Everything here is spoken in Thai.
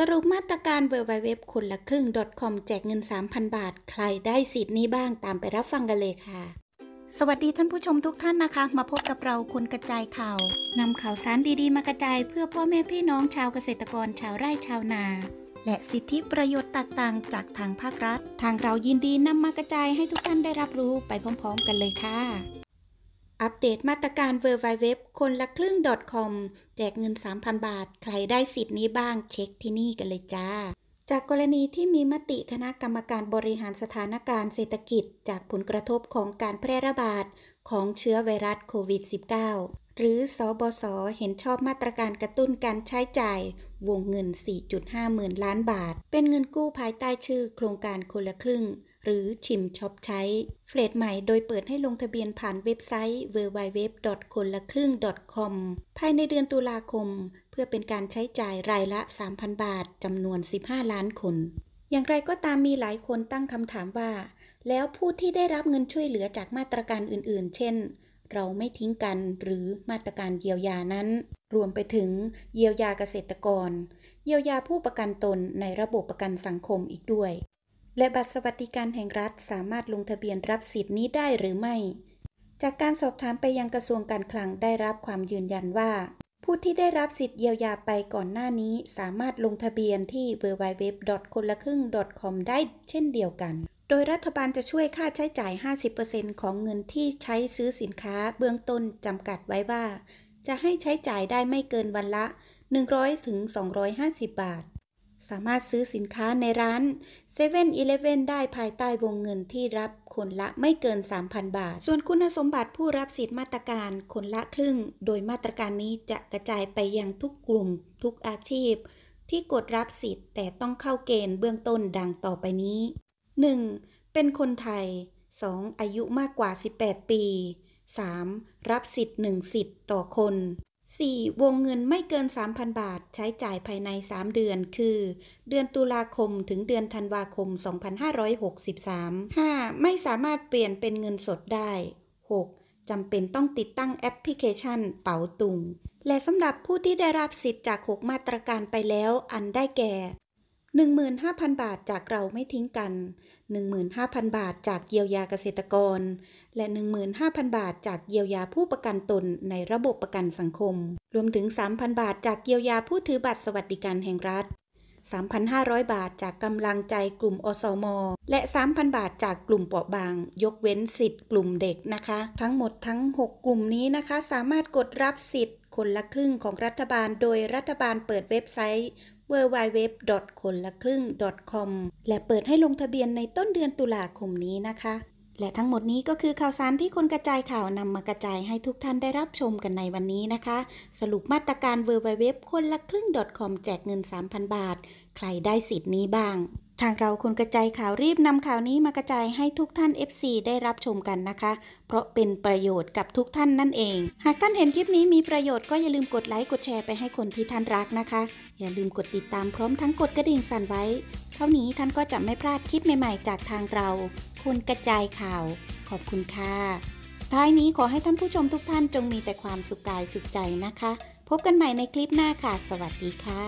สรุปมาตรการเว็บไเว็บคนละครึ่ง .com แจกเงิน 3,000 บาท ใครได้สิทธิ์นี้บ้างตามไปรับฟังกันเลยค่ะ สวัสดีท่านผู้ชมทุกท่านนะคะ มาพบกับเราคุณกระจายข่าวนำข่าวสารดีๆ มากระจายเพื่อพ่อแม่พี่น้องชาวเกษตรกรชาวไร่ชาวนา และสิทธิประโยชน์ต่างๆ จากทางภาครัฐ ทางเรายินดีนำมากระจายให้ทุกท่านได้รับรู้ไปพร้อมๆ กันเลยค่ะอัปเดตมาตรการเเววร์ไว็บคนละครึ่ง .com แจกเงิน 3,000 บาท ใครได้สิทธิ์นี้บ้าง เช็คที่นี่กันเลยจ้า จากกรณีที่มีมติคณะกรรมการบริหารสถานการณ์เศรษฐกิจจากผลกระทบของการแพร่ระบาดของเชื้อไวรัสโควิด -19 หรือสอบศเห็นชอบมาตรการกระตุ้นการใช้จ่ายวงเงิน 4.5หมื่นล้านบาท เป็นเงินกู้ภายใต้ชื่อ โครงการคนละครึ่งหรือชิมช็อปใช้เฟดใหม่ โดยเปิดให้ลงทะเบียนผ่านเว็บไซต์ www. คนละครึ่ง .com ภายในเดือนตุลาคม เพื่อเป็นการใช้จ่ายรายละ 3,000 บาท จำนวน 15 ล้านคน อย่างไรก็ตามมีหลายคนตั้ง คำ ถามว่า แล้วผู้ที่ได้รับเงินช่วยเหลือจากมาตรการอื่นๆ เช่น เราไม่ทิ้งกันหรือมาตรการเยียวยานั้น รวมไปถึง เยียวยาเกษตรกรเยียวยาผู้ประกันตนในระบบประกันสังคมอีกด้วยและบัตรสวัสดิการแห่งรัฐ สามารถลงทะเบียนรับสิทธินี้ได้หรือไม่ จากการสอบถามไปยังกระทรวงการคลังได้รับความยืนยันว่า ผู้ที่ได้รับสิทธิเยียวยาไปก่อนหน้านี้ สามารถลงทะเบียนที่ www. คนละครึ่ง .com ได้เช่นเดียวกัน โดยรัฐบาลจะช่วยค่าใช้จ่าย 50%ของเงินที่ใช้ซื้อสินค้า เบื้องต้นจำกัดไว้ว่า จะให้ใช้จ่ายได้ไม่เกินวันละ100-250 บาทสามารถซื้อสินค้าในร้าน7 e เ e ่ e อได้ภายใต้วงเงินที่รับคนละไม่เกิน 3,000 บาท ส่วนคุณสมบัติผู้รับสิทธิมาตรการคนละครึ่ง โดยมาตรการนี้จะกระจายไปยังทุกกลุ่มทุกอาชีพที่กดรับสิทธิ์ แต่ต้องเข้าเกณฑ์เบื้องต้นดังต่อไปนี้ 1. เป็นคนไทย 2. อายุมากกว่า 18 ปี 3. รับสิทธิ์1สิทธิ์ต่อคน 4. วงเงินไม่เกิน 3,000 บาทใช้จ่ายภายใน 3 เดือน คือ เดือนตุลาคมถึงเดือนธันวาคม 2563 5. ไม่สามารถเปลี่ยนเป็นเงินสดได้ 6. จำเป็นต้องติดตั้งแอปพลิเคชันเป๋าตุง และสำหรับผู้ที่ได้รับสิทธิ์จาก 6 มาตรการไปแล้วอันได้แก่15,000 บาทจากเราไม่ทิ้งกัน 15,000 บาทจากเยียวยาเกษตรกร และ 15,000 บาทจากเยียวยาผู้ประกันตนในระบบประกันสังคม รวมถึง 3,000 บาทจากเยียวยาผู้ถือบัตรสวัสดิการแห่งรัฐ 3,500 บาทจากกำลังใจกลุ่มอสมและ 3,000 บาทจากกลุ่มเปราะบางยกเว้นสิทธิ์กลุ่มเด็กนะคะ ทั้งหมดทั้ง 6 กลุ่มนี้นะคะ สามารถกดรับสิทธิ์คนละครึ่งของรัฐบาล โดยรัฐบาลเปิดเว็บไซต์ w w w คนละครึ่ง .com และเปิดให้ลงทะเบียนในต้นเดือนตุลาคมนี้นะคะ และทั้งหมดนี้ก็คือข่าวสารที่คนกระจายข่าวนำมากระจายให้ทุกท่านได้รับชมกันในวันนี้นะคะ สรุปมาตรการ w w w คนละครึ่ง .com แจกเงิน 3,000 บาท ใครได้สิทธิ์นี้บ้างทางเราคณกระจายข่าวรีบนำข่าวนี้มากระจายให้ทุกท่าน FC ได้รับชมกันนะคะ เพราะเป็นประโยชน์กับทุกท่านนั่นเอง หากท่านเห็นคลิปนี้มีประโยชน์ก็อย่าลืมกดไลค์กดแชร์ไปให้คนที่ท่านรักนะคะ อย่าลืมกดติดตามพร้อมทั้งกดกระดิ่งสั่นไว้ เท่านี้ท่านก็จะไม่พลาดคลิปใหม่ๆจากทางเราคณกระจายข่าว ขอบคุณค่ะ ท้ายนี้ขอให้ท่านผู้ชมทุกท่านจงมีแต่ความสุขกายสุขใจนะคะ พบกันใหม่ในคลิปหน้าค่ะ สวัสดีค่ะ